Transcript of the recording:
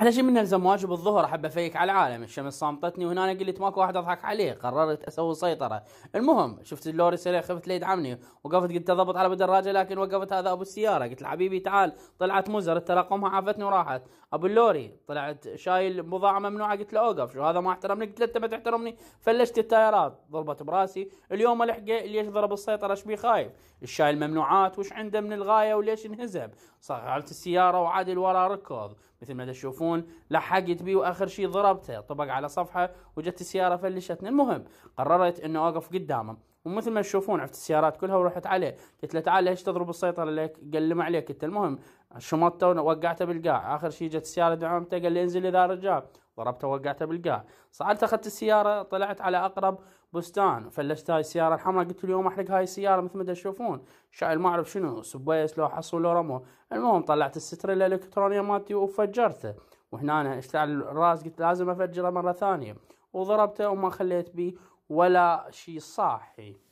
احلى شيء منها واجب الظهر احب افيك على العالم الشمس صامتتني وهنا قلت ماكو واحد اضحك عليه قررت اسوي سيطره المهم شفت اللوري سريع خفت لا يدعمني وقفت قلت اضبط على الدراجه لكن وقفت هذا ابو السياره قلت حبيبي تعال طلعت مزر التراقمها عافتني وراحت ابو اللوري طلعت شايل بضاعه ممنوعه قلت له اوقف شو هذا ما احترمني قلت له انت ما تحترمني فلشت التايرات ضربت براسي اليوم الحق ليش ضرب السيطره شبي خايف الشايل ممنوعات وش عنده من الغايه وليش انهزم صغرت السياره وعادل ورا ركض مثل ما تشوفون لحقت بي واخر شيء ضربته طبق على صفحه وجت السياره فلشتني المهم قررت انه اوقف قدامه ومثل ما تشوفون عرفت السيارات كلها ورحت عليه قلت له تعال ليش تضرب السيطره لك قال لي ما عليك انت المهم شمطته ووقعته بالقاع اخر شيء جت السياره دعمته قال لي انزل اذا رجال ضربته وقعته بالقاع صعدت اخذت السياره طلعت على اقرب بستان فلشت هاي السياره الحمراء قلت اليوم احرق هاي السياره مثل ما تشوفون شايل ما اعرف شنو سبيس لو حصل لو رمو المهم طلعت الستر الالكترونيه مالتي وفجرته وهنا أنا اشتعل الراس قلت لازم افجره مره ثانيه وضربته وما خليت بيه ولا شيء صاحي